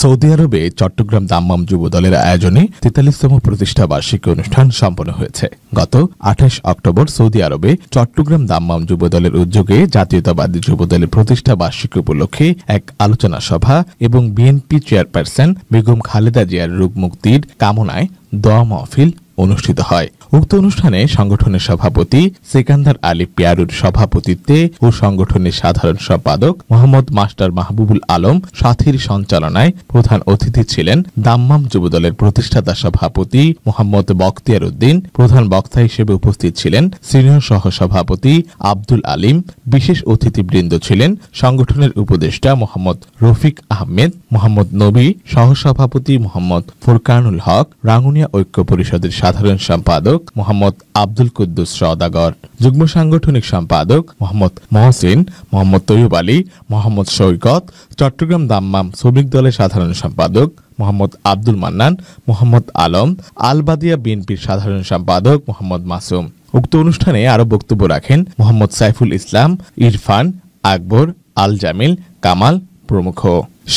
Saudi আরবে চট্টগ্রাম দাম্মাম যুব দলের আয়োজনে তেতাল্লিশতম প্রতিষ্ঠা বার্ষিকী অনুষ্ঠান সম্পন্ন হয়েছে গত আঠাশ অক্টোবর সৌদি আরবে চট্টগ্রাম দাম্মাম যুব দলের উদ্যোগে জাতীয়তাবাদী যুব দলের প্রতিষ্ঠা বার্ষিকী উপলক্ষে এক আলোচনা সভা এবং বিএনপি চেয়ারপারসন বেগম খালেদা জিয়ার রোগ মুক্তির কামনায় দোয়া মহফিল অনুষ্ঠিত হয় উক্ত অনুষ্ঠানে সংগঠনের সভাপতি সেকান্দার আলী পিয়ারুর সভাপতিত্বে ও সংগঠনের সাধারণ সম্পাদক মোহাম্মদ মাস্টার মাহবুবুল আলম সাথীর সঞ্চালনায় প্রধান অতিথি ছিলেন দাম্মাম যুবদলের প্রতিষ্ঠাতা সভাপতি মোহাম্মদ বখতিয়ার উদ্দিন প্রধান বক্তা হিসেবে উপস্থিত ছিলেন সিনিয়র সহসভাপতি আব্দুল আলিম বিশেষ অতিথিবৃন্দ ছিলেন সংগঠনের উপদেষ্টা মোহাম্মদ রফিক আহমেদ মোহাম্মদ নবী সহসভাপতি মোহাম্মদ ফুরকানুল হক রাঙ্গুনিয়া ঐক্য পরিষদের সাধারণ সম্পাদক সম্পাদক মোহাম্মদ আব্দুল কুদ্দুস সদাগর যুগ্ম সাংগঠনিক সম্পাদক মোহাম্মদ মহসিন মোহাম্মদ তৈয়ব আলী মোহাম্মদ সৈকত চট্টগ্রাম দাম্মাম শ্রমিক দলের সাধারণ সম্পাদক মোহাম্মদ আব্দুল মান্নান মোহাম্মদ আলম আলবাদিয়া বিএনপির সাধারণ সম্পাদক মোহাম্মদ মাসুম উক্ত অনুষ্ঠানে আরও বক্তব্য রাখেন মোহাম্মদ সাইফুল ইসলাম ইরফান আকবর আল জামিল কামাল প্রমুখ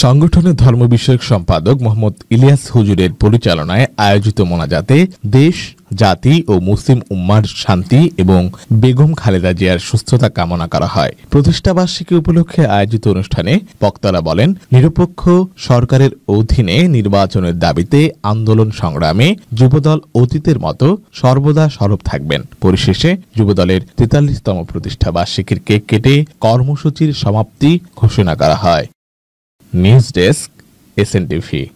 সংগঠনের ধর্ম বিষয়ক সম্পাদক মোহাম্মদ ইলিয়াস হুজুরের পরিচালনায় আয়োজিত মোনাজাতে দেশ জাতি ও মুসলিম উম্মার শান্তি এবং বেগম খালেদা জিয়ার সুস্থতা কামনা করা হয় প্রতিষ্ঠাবার্ষিকী উপলক্ষে আয়োজিত অনুষ্ঠানে বক্তারা বলেন নিরপেক্ষ সরকারের অধীনে নির্বাচনের দাবিতে আন্দোলন সংগ্রামে যুবদল অতীতের মতো সর্বদা সরব থাকবেন পরিশেষে যুবদলের তেতাল্লিশতম প্রতিষ্ঠাবার্ষিকীর কেক কেটে কর্মসূচির সমাপ্তি ঘোষণা করা হয় News Desk, SNTV.